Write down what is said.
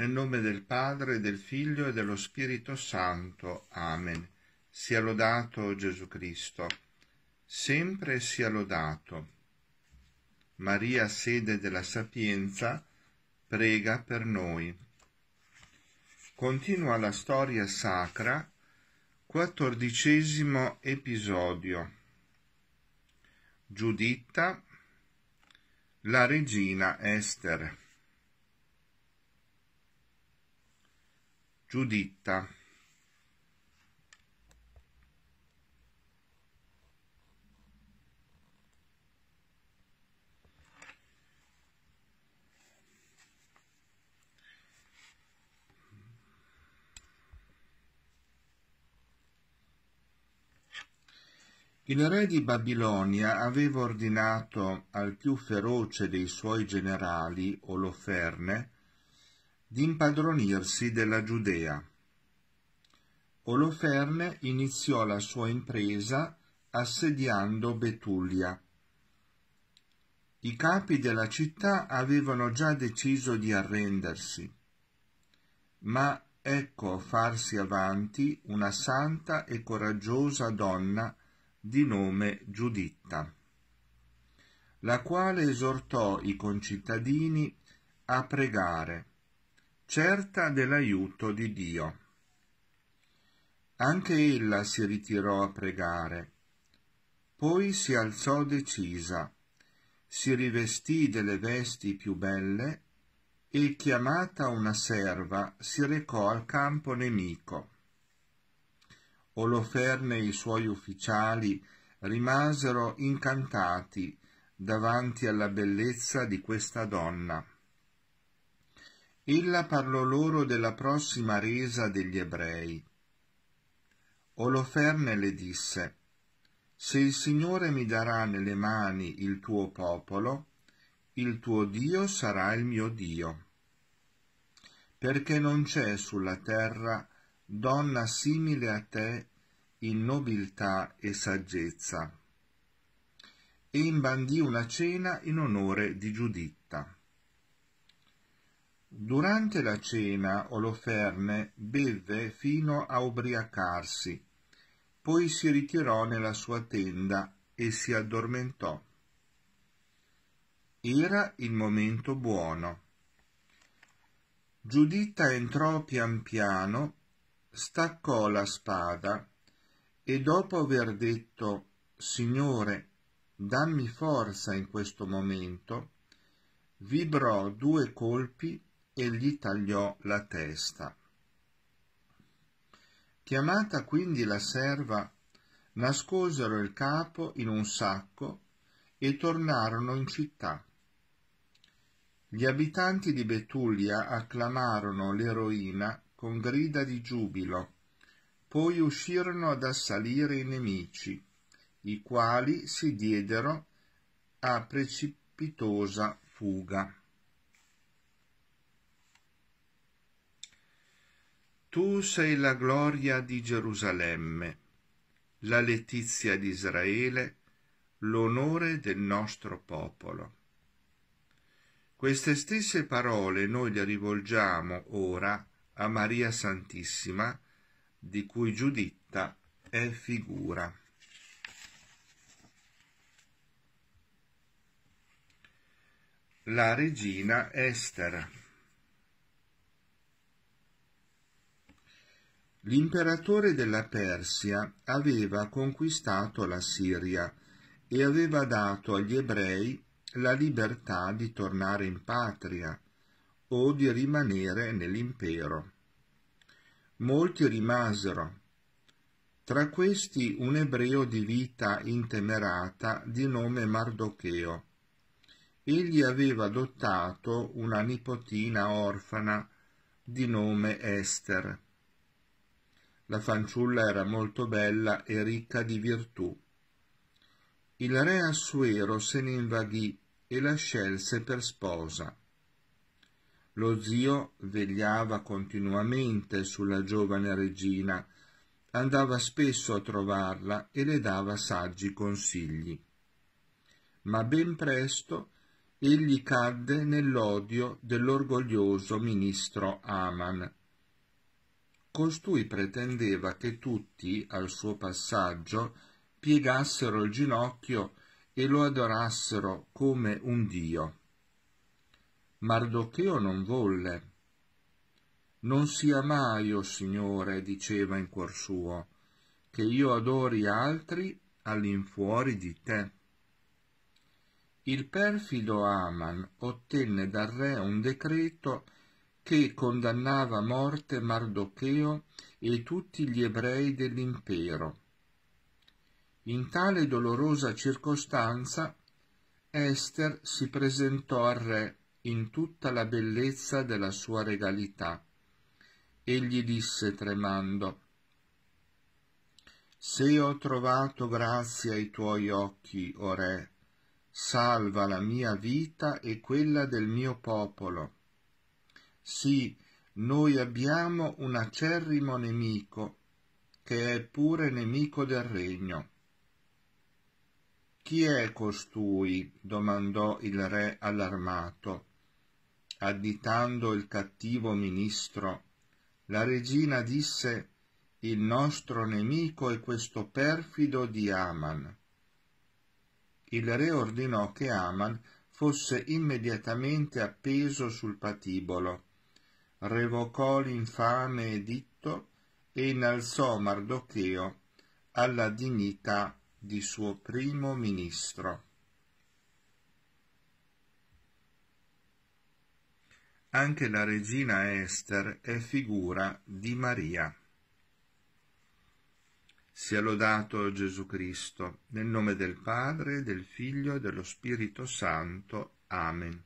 Nel nome del Padre, del Figlio e dello Spirito Santo. Amen. Sia lodato Gesù Cristo. Sempre sia lodato. Maria, sede della sapienza, prega per noi. Continua la storia sacra, quattordicesimo episodio. Giuditta, la regina Esther. Giuditta Il re di Babilonia aveva ordinato al più feroce dei suoi generali, Oloferne, di impadronirsi della Giudea. Oloferne iniziò la sua impresa assediando Betulia. I capi della città avevano già deciso di arrendersi, ma ecco farsi avanti una santa e coraggiosa donna di nome Giuditta, la quale esortò i concittadini a pregare certa dell'aiuto di Dio. Anche ella si ritirò a pregare. Poi si alzò decisa, si rivestì delle vesti più belle e, chiamata una serva, si recò al campo nemico. Oloferne e i suoi ufficiali rimasero incantati davanti alla bellezza di questa donna ella parlò loro della prossima resa degli ebrei. Oloferne le disse, Se il Signore mi darà nelle mani il tuo popolo, il tuo Dio sarà il mio Dio. Perché non c'è sulla terra donna simile a te in nobiltà e saggezza. E imbandì una cena in onore di Giuditta. Durante la cena Oloferne bevve fino a ubriacarsi, poi si ritirò nella sua tenda e si addormentò. Era il momento buono. Giuditta entrò pian piano, staccò la spada e dopo aver detto Signore, dammi forza in questo momento, vibrò due colpi e gli tagliò la testa. Chiamata quindi la serva, nascosero il capo in un sacco e tornarono in città. Gli abitanti di Betulia acclamarono l'eroina con grida di giubilo, poi uscirono ad assalire i nemici, i quali si diedero a precipitosa fuga. Tu sei la gloria di Gerusalemme, la letizia di Israele, l'onore del nostro popolo. Queste stesse parole noi le rivolgiamo ora a Maria Santissima, di cui Giuditta è figura. La regina Esther L'imperatore della Persia aveva conquistato la Siria e aveva dato agli ebrei la libertà di tornare in patria o di rimanere nell'impero. Molti rimasero, tra questi un ebreo di vita intemerata di nome Mardocheo. Egli aveva adottato una nipotina orfana di nome Ester la fanciulla era molto bella e ricca di virtù. Il re Assuero se ne invaghì e la scelse per sposa. Lo zio vegliava continuamente sulla giovane regina, andava spesso a trovarla e le dava saggi consigli. Ma ben presto egli cadde nell'odio dell'orgoglioso ministro Aman, costui pretendeva che tutti, al suo passaggio, piegassero il ginocchio e lo adorassero come un dio. Mardocheo non volle. Non sia mai, o oh Signore, diceva in cuor suo, che io adori altri all'infuori di te. Il perfido Aman ottenne dal re un decreto che condannava a morte Mardocheo e tutti gli ebrei dell'impero. In tale dolorosa circostanza Esther si presentò al re in tutta la bellezza della sua regalità e gli disse tremando Se ho trovato grazia ai tuoi occhi, o re, salva la mia vita e quella del mio popolo sì, noi abbiamo un acerrimo nemico, che è pure nemico del regno. Chi è costui? domandò il re allarmato, additando il cattivo ministro. La regina disse Il nostro nemico è questo perfido di Aman. Il re ordinò che Aman fosse immediatamente appeso sul patibolo revocò l'infame editto e innalzò Mardocheo alla dignità di suo primo ministro. Anche la regina Esther è figura di Maria. Sia lodato Gesù Cristo, nel nome del Padre, del Figlio e dello Spirito Santo. Amen.